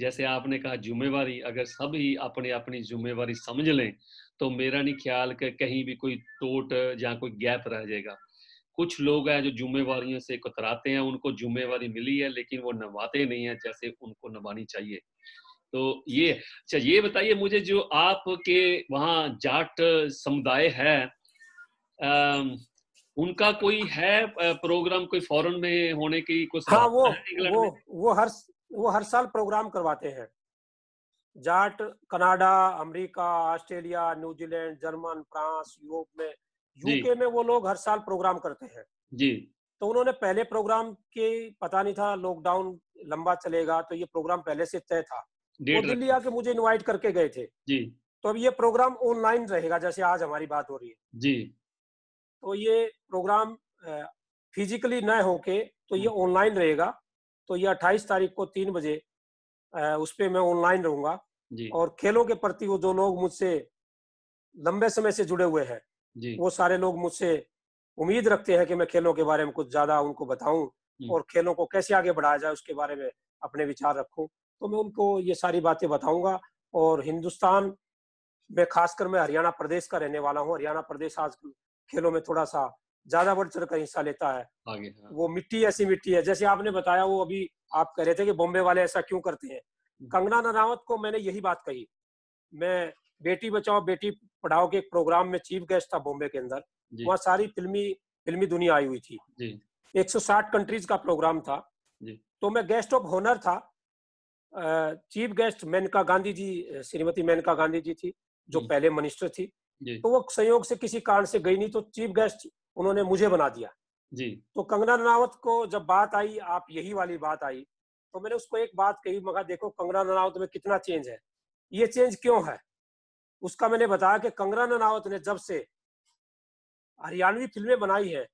जैसे आपने कहा जुम्मेवारी अगर सब ही अपने अपनी जुम्मेवारी समझ लें तो मेरा नहीं ख्याल कि कहीं भी कोई टोट या कोई गैप रह जाएगा कुछ लोग हैं जो जुम्मेवारियों से कतराते हैं उनको जुम्मेवारी मिली है लेकिन वो नवाते नहीं है जैसे उनको नवानी चाहिए तो ये अच्छा ये बताइए मुझे जो आपके वहाँ जाट समुदाय है उनका कोई है प्रोग्राम कोई फॉरन में होने की कुछ हाँ वो वो वो हर वो हर साल प्रोग्राम करवाते हैं Jat Canada America Australia New Zealand German France Europe में यूके में वो लोग हर साल प्रोग्राम करते हैं जी तो उन्होंने पहले प्रोग्राम के पता नहीं था लॉकडाउन लंबा चलेगा तो ये प्रोग्राम पहले से तय था वो दिल्ली आके मुझे इनवाइट करके गए थे जी तो अब ये प्रोग्राम ऑनलाइन रहेगा जैसे आज हमारी बात हो रही है जी तो ये प्रोग्राम फिजिकली न होके तो ये ऑनलाइन रहेगा तो ये 28 तारीख को तीन बजे उस पर मैं ऑनलाइन रहूंगा और खेलों के प्रति वो जो लोग मुझसे लंबे समय से जुड़े हुए हैं वो सारे लोग मुझसे उम्मीद रखते हैं कि मैं खेलों के बारे में कुछ ज्यादा उनको बताऊं और खेलों को कैसे आगे बढ़ाया जाए उसके बारे में अपने विचार रखूं तो मैं उनको ये सारी बातें बताऊंगा और हिंदुस्तान में खासकर मैं हरियाणा प्रदेश का रहने वाला हूँ हरियाणा प्रदेश आजकल खेलों में थोड़ा सा ज्यादा बढ़ चढ़ कर हिस्सा लेता है आगे, हाँ। वो मिट्टी ऐसी मिट्टी है जैसे आपने बताया वो अभी आप कह रहे थे कि बॉम्बे वाले ऐसा क्यों करते हैं हम्म। कंगना नावत को मैंने यही बात कही मैं बेटी बचाओ बेटी पढ़ाओ के एक प्रोग्राम में चीफ गेस्ट था बॉम्बे के अंदर वहाँ सारी फिल्मी फिल्मी दुनिया आई हुई थी एक कंट्रीज का प्रोग्राम था तो मैं गेस्ट ऑफ ऑनर था चीफ गेस्ट मेनका गांधी जी श्रीमती मेनका गांधी जी थी जो पहले मिनिस्टर थी तो वो संयोग से किसी कारण से गई नहीं तो चीफ गेस्ट उन्होंने मुझे बना दिया जी तो कंगना रनावत को जब बात आई आप यही वाली बात आई तो मैंने उसको एक बात कही मगर देखो कंगना रनावत में कितना चेंज है ये चेंज क्यों है उसका मैंने बताया कि कंगना रनावत ने जब से हरियाणवी फिल्में बनाई है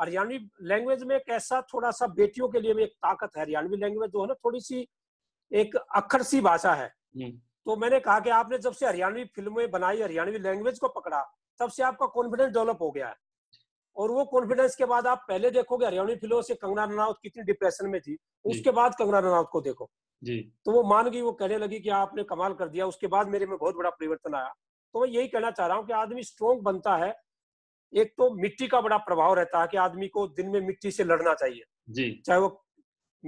हरियाणवी लैंग्वेज में एक ऐसा थोड़ा सा बेटियों के लिए भी एक ताकत है हरियाणवी लैंग्वेज जो है ना थोड़ी सी एक अखर सी भाषा है हम्म। तो मैंने कहा कि आपने जब से हरियाणवी फिल्में बनाई हरियाणवी लैंग्वेज को पकड़ा तब से आपका कॉन्फिडेंस डेवलप हो गया है और वो कॉन्फिडेंस के बाद आप पहले देखोगे हरियाणवी फिल्मों से कंगना रनावत कितनी डिप्रेशन में थी उसके बाद कंगना रनावत को देखो जी तो वो मान गई वो कहने लगी कि आपने कमाल कर दिया उसके बाद मेरे में बहुत बड़ा परिवर्तन आया तो मैं यही कहना चाह रहा हूँ कि आदमी स्ट्रोंग बनता है एक तो मिट्टी का बड़ा प्रभाव रहता है कि आदमी को दिन में मिट्टी से लड़ना चाहिए जी चाहे वो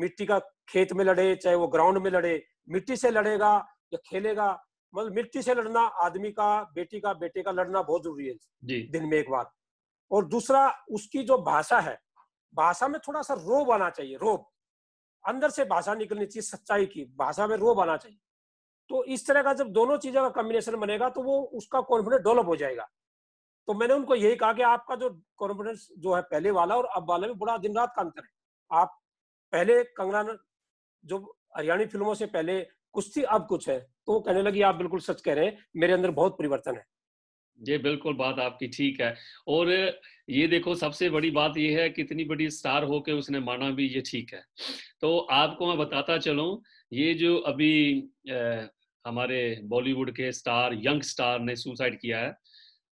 मिट्टी का खेत में लड़े चाहे वो ग्राउंड में लड़े मिट्टी से लड़ेगा या खेलेगा मतलब मिट्टी से लड़ना आदमी का बेटी का बेटे का लड़ना बहुत जरूरी है दिन में एक बार और दूसरा उसकी जो भाषा है भाषा में थोड़ा सा रोब आना चाहिए रोब अंदर से भाषा निकलनी चाहिए सच्चाई की भाषा में रोब आना चाहिए तो इस तरह का जब दोनों चीजों का कॉम्बिनेशन बनेगा तो वो उसका कॉन्फिडेंस डेवलप हो जाएगा तो मैंने उनको यही कहा कि आपका जो कॉन्फिडेंस जो है पहले वाला और अब वाला में बड़ा दिन रात का अंतर है आप पहले कंगना जो हरियाणी फिल्मों से पहले कुश्ती अब कुछ है तो वो कहने लगी आप बिल्कुल सच कह रहे हैं मेरे अंदर बहुत परिवर्तन है जी बिल्कुल बात आपकी ठीक है और ये देखो सबसे बड़ी बात यह है कितनी बड़ी स्टार होके उसने माना भी ये ठीक है तो आपको मैं बताता चलूं ये जो अभी ए, हमारे बॉलीवुड के स्टार यंग स्टार ने सुसाइड किया है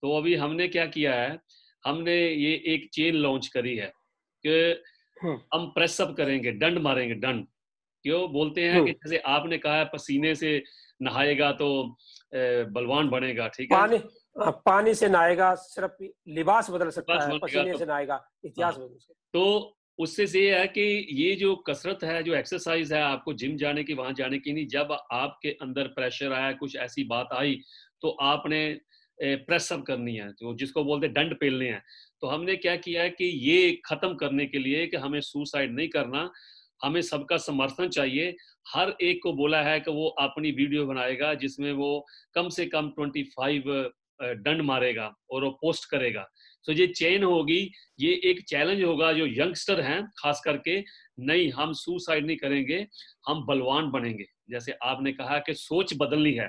तो अभी हमने क्या किया है हमने ये एक चेन लॉन्च करी है कि हम्म। हम प्रेसअप करेंगे दंड मारेंगे दंड क्यों बोलते हैं हम्म। कि जैसे आपने कहा पसीने से नहाएगा तो बलवान बनेगा ठीक है पानी हाँ, पानी से नहाएगा सिर्फ लिबास बदल सकता है पसीने तो, से नहाएगा इतिहास हाँ। बदल सकता तो उससे ये है कि ये जो कसरत है जो एक्सरसाइज है आपको जिम जाने की वहां जाने की नहीं जब आपके अंदर प्रेशर आया कुछ ऐसी बात आई तो आपने प्रेसअप करनी है तो जिसको बोलते हैं दंड पेलने हैं तो हमने क्या किया है कि ये खत्म करने के लिए कि हमें सुसाइड नहीं करना हमें सबका समर्थन चाहिए हर एक को बोला है कि वो अपनी वीडियो बनाएगा जिसमें वो कम से कम 25 दंड मारेगा और वो पोस्ट करेगा तो ये चेन होगी ये एक चैलेंज होगा जो यंगस्टर हैं खास करके नहीं हम सुसाइड नहीं करेंगे हम बलवान बनेंगे जैसे आपने कहा कि सोच बदलनी है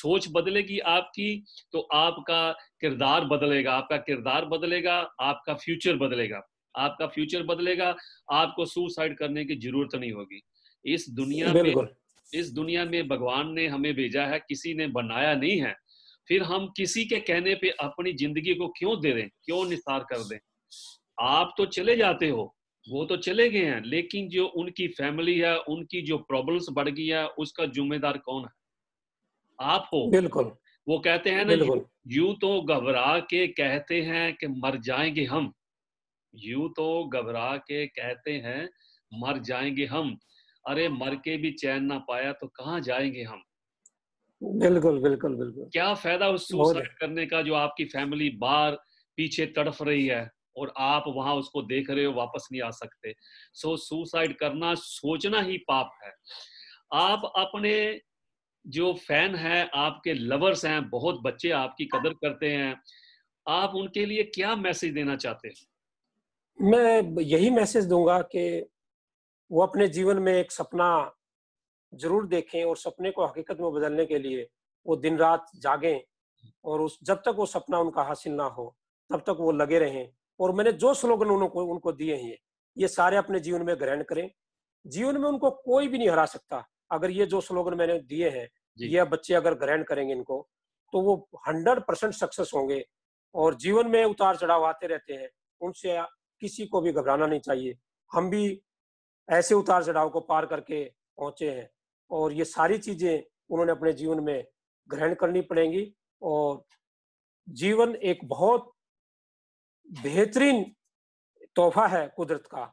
सोच बदलेगी आपकी तो आपका किरदार बदलेगा आपका किरदार बदलेगा आपका फ्यूचर बदलेगा आपका फ्यूचर बदलेगा आपको सुसाइड करने की जरूरत नहीं होगी इस दुनिया में इस दुनिया में भगवान ने हमें भेजा है किसी ने बनाया नहीं है फिर हम किसी के कहने पे अपनी जिंदगी को क्यों दे दें क्यों निस्तार कर दें आप तो चले जाते हो वो तो चले गए हैं लेकिन जो उनकी फैमिली है उनकी जो प्रॉब्लम्स बढ़ गई है उसका जिम्मेदार कौन है आप हो बिल्कुल वो कहते हैं ना यू तो घबरा के कहते हैं कि मर जाएंगे हम यू तो घबरा के कहते हैं मर जाएंगे हम अरे मर के भी चैन ना पाया तो कहाँ जाएंगे हम बिल्कुल बिल्कुल बिल्कुल क्या फायदा उस सुसाइड करने का जो आपकी फैमिली बार पीछे तड़फ रही है और आप वहां उसको देख रहे हो वापस नहीं आ सकते सो so, सुसाइड करना सोचना ही पाप है आप अपने जो फैन है आपके लवर्स हैं बहुत बच्चे आपकी कदर करते हैं आप उनके लिए क्या मैसेज देना चाहते हैं मैं यही मैसेज दूंगा कि वो अपने जीवन में एक सपना जरूर देखें और सपने को हकीकत में बदलने के लिए वो दिन रात जागें और उस जब तक वो सपना उनका हासिल ना हो तब तक वो लगे रहें और मैंने जो स्लोगन उनको उनको दिए हैं ये सारे अपने जीवन में ग्रहण करें जीवन में उनको कोई भी नहीं हरा सकता अगर ये जो स्लोगन मैंने दिए हैं ये बच्चे अगर ग्रहण करेंगे इनको तो वो हंड्रेड परसेंट सक्सेस होंगे और जीवन में उतार चढ़ाव आते रहते हैं उनसे किसी को भी घबराना नहीं चाहिए हम भी ऐसे उतार चढ़ाव को पार करके पहुंचे हैं और ये सारी चीजें उन्होंने अपने जीवन में ग्रहण करनी पड़ेंगी और जीवन एक बहुत बेहतरीन तोहफा है कुदरत का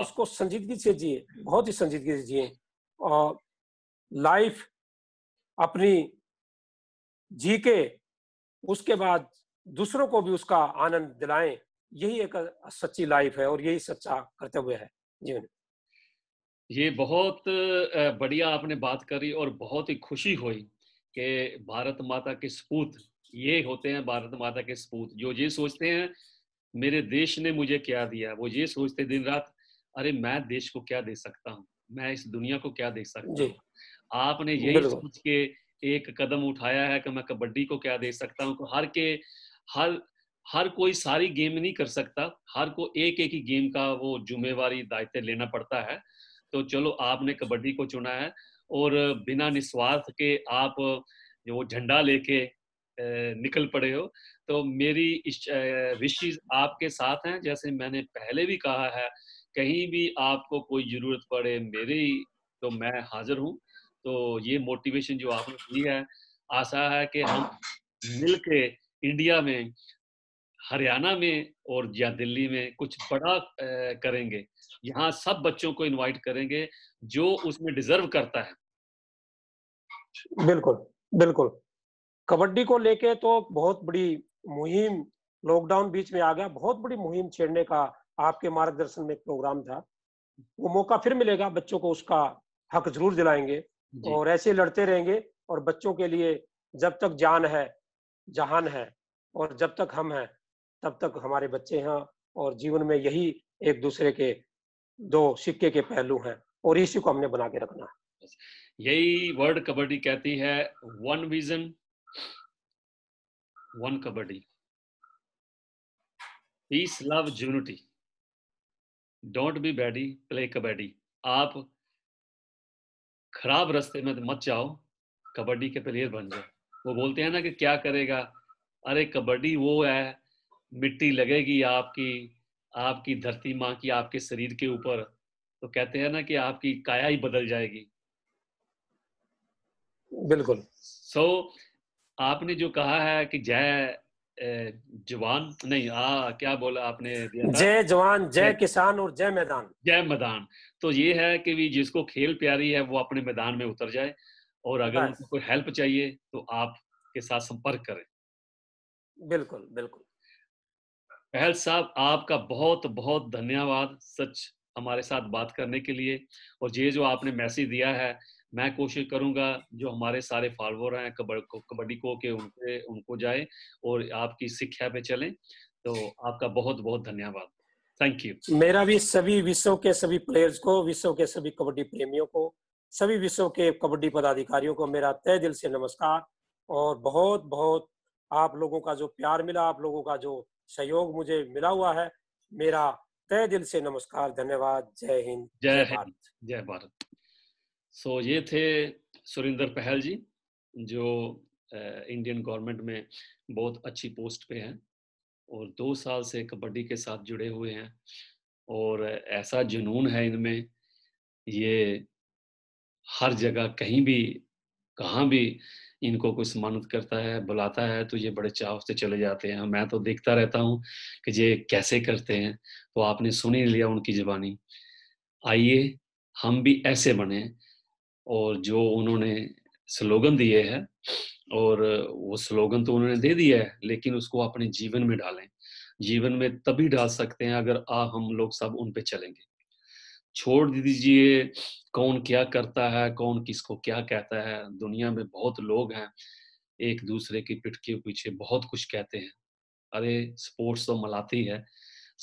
उसको संजीदगी से जिए बहुत ही संजीदगी से जिए और लाइफ अपनी जी के उसके बाद दूसरों को भी उसका आनंद दिलाएं यही एक सच्ची लाइफ है और यही सच्चा कर्तव्य है जीवन ये बहुत बढ़िया आपने बात करी और बहुत ही खुशी हुई कि भारत माता के सपूत ये होते हैं भारत माता के सपूत जो ये सोचते हैं मेरे देश ने मुझे क्या दिया वो ये सोचते दिन रात अरे मैं देश को क्या दे सकता हूँ मैं इस दुनिया को क्या दे सकता हूँ आपने यही सोच के एक कदम उठाया है कि मैं कबड्डी को क्या दे सकता हूँ हर के हर हर कोई सारी गेम नहीं कर सकता हर को एक एक ही गेम का वो जुम्मेवारी दायित्व लेना पड़ता है तो चलो आपने कबड्डी को चुना है और बिना निस्वार्थ के आप वो झंडा लेके निकल पड़े हो तो मेरी विशेष आपके साथ हैं जैसे मैंने पहले भी कहा है कहीं भी आपको कोई जरूरत पड़े मेरी तो मैं हाजिर हूँ तो ये मोटिवेशन जो आपने दी है आशा है कि हम मिल के इंडिया में हरियाणा में और या दिल्ली में कुछ बड़ा करेंगे यहाँ सब बच्चों को इनवाइट करेंगे जो उसमें डिजर्व करता है बिल्कुल बिल्कुल कबड्डी को लेके तो बहुत बड़ी मुहिम लॉकडाउन बीच में आ गया बहुत बड़ी मुहिम छेड़ने का आपके मार्गदर्शन में एक प्रोग्राम था वो मौका फिर मिलेगा बच्चों को उसका हक जरूर दिलाएंगे और ऐसे लड़ते रहेंगे और बच्चों के लिए जब तक जान है जहान है और जब तक हम हैं तब तक हमारे बच्चे हैं और जीवन में यही एक दूसरे के दो सिक्के के पहलू हैं और इसी को हमने बना के रखना है यही वर्ड कबड्डी कहती है one vision one kabaddi peace love unity don't be baddie play kabaddi आप खराब रास्ते में मत जाओ कबड्डी के प्लेयर बन जाओ वो बोलते हैं ना कि क्या करेगा अरे कबड्डी वो है मिट्टी लगेगी आपकी आपकी धरती माँ की आपके शरीर के ऊपर तो कहते हैं ना कि आपकी काया ही बदल जाएगी बिल्कुल सो so, आपने जो कहा है कि जय जवान नहीं आ क्या बोला आपने जय जवान जय किसान और जय मैदान जय मैदान तो ये है कि भी जिसको खेल प्यारी है वो अपने मैदान में उतर जाए और अगर उनको कोई हेल्प चाहिए तो आप के साथ संपर्क करें बिल्कुल बिल्कुल पहल साहब आपका बहुत बहुत धन्यवाद सच हमारे साथ बात करने के लिए और ये जो आपने मैसेज दिया है मैं कोशिश करूंगा जो हमारे सारे फॉलोअर हैं कबड्डी को के उनके उनको जाए और आपकी शिक्षा पे चलें तो आपका बहुत बहुत धन्यवाद थैंक यू मेरा भी सभी विश्व के सभी प्लेयर्स को विश्व के सभी कबड्डी प्रेमियों को सभी विश्व के कबड्डी पदाधिकारियों को मेरा तय दिल से नमस्कार और बहुत बहुत आप लोगों का जो प्यार मिला आप लोगों का जो सहयोग मुझे मिला हुआ है मेरा तय दिल से नमस्कार धन्यवाद जय हिंद जय हिंद जय भारत सो ये थे सुरेंद्र पहल जी जो इंडियन गवर्नमेंट में बहुत अच्छी पोस्ट पे हैं और दो साल से कबड्डी के साथ जुड़े हुए हैं और ऐसा जुनून है इनमें ये हर जगह कहीं भी कहाँ भी इनको कोई सम्मानित करता है बुलाता है तो ये बड़े चाव से चले जाते हैं मैं तो देखता रहता हूँ कि ये कैसे करते हैं तो आपने सुन ही लिया उनकी जबानी आइए हम भी ऐसे बने और जो उन्होंने स्लोगन दिए हैं और वो स्लोगन तो उन्होंने दे दिया है लेकिन उसको अपने जीवन में डालें जीवन में तभी डाल सकते हैं अगर आ हम लोग सब उन पे चलेंगे छोड़ दीजिए कौन क्या करता है कौन किसको क्या कहता है दुनिया में बहुत लोग हैं एक दूसरे की पिट के पीछे बहुत कुछ कहते हैं अरे स्पोर्ट्स तो मलाती है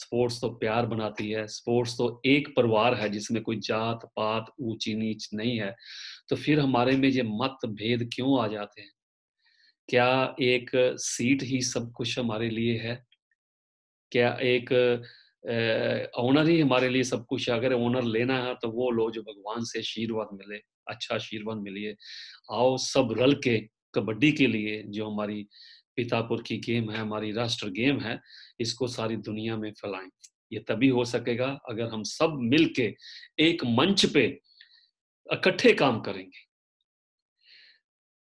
स्पोर्ट्स तो प्यार बनाती है स्पोर्ट्स तो एक परिवार है जिसमें कोई जात पात ऊंची नीच नहीं है तो फिर हमारे में ये मत भेद क्यों आ जाते हैं क्या एक सीट ही सब कुछ हमारे लिए है क्या एक ऑनर ही हमारे लिए सब कुछ है अगर ऑनर लेना है तो वो लो जो भगवान से आशीर्वाद मिले अच्छा आशीर्वाद मिलिए आओ सब रल के कबड्डी के लिए जो हमारी पितापुर की गेम है हमारी राष्ट्र गेम है इसको सारी दुनिया में फैलाएं ये तभी हो सकेगा अगर हम सब मिल के एक मंच पे इकट्ठे काम करेंगे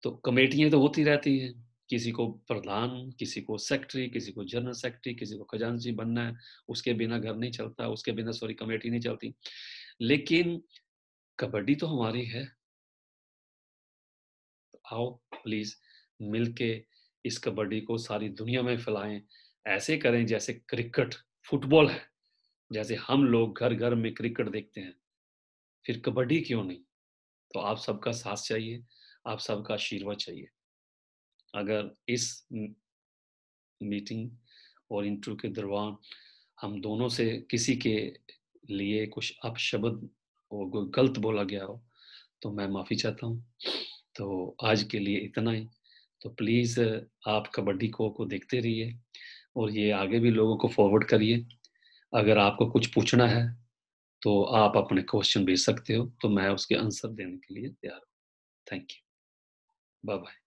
तो कमेटियां तो होती रहती हैं किसी को प्रधान किसी को सेक्रेटरी किसी को जनरल सेक्रेटरी किसी को खजानसी बनना है उसके बिना घर नहीं चलता उसके बिना सॉरी कमेटी नहीं चलती लेकिन कबड्डी तो हमारी है आओ प्लीज मिलके इस कबड्डी को सारी दुनिया में फैलाएं ऐसे करें जैसे क्रिकेट फुटबॉल है जैसे हम लोग घर घर में क्रिकेट देखते हैं फिर कबड्डी क्यों नहीं तो आप सबका साथ चाहिए आप सबका आशीर्वाद चाहिए अगर इस मीटिंग और इंटरव्यू के दौरान हम दोनों से किसी के लिए कुछ अपशब्द और कोई गलत बोला गया हो तो मैं माफ़ी चाहता हूँ तो आज के लिए इतना ही तो प्लीज़ आप कबड्डी को को देखते रहिए और ये आगे भी लोगों को फॉरवर्ड करिए अगर आपको कुछ पूछना है तो आप अपने क्वेश्चन भेज सकते हो तो मैं उसके आंसर देने के लिए तैयार हूँ थैंक यू बाय बाय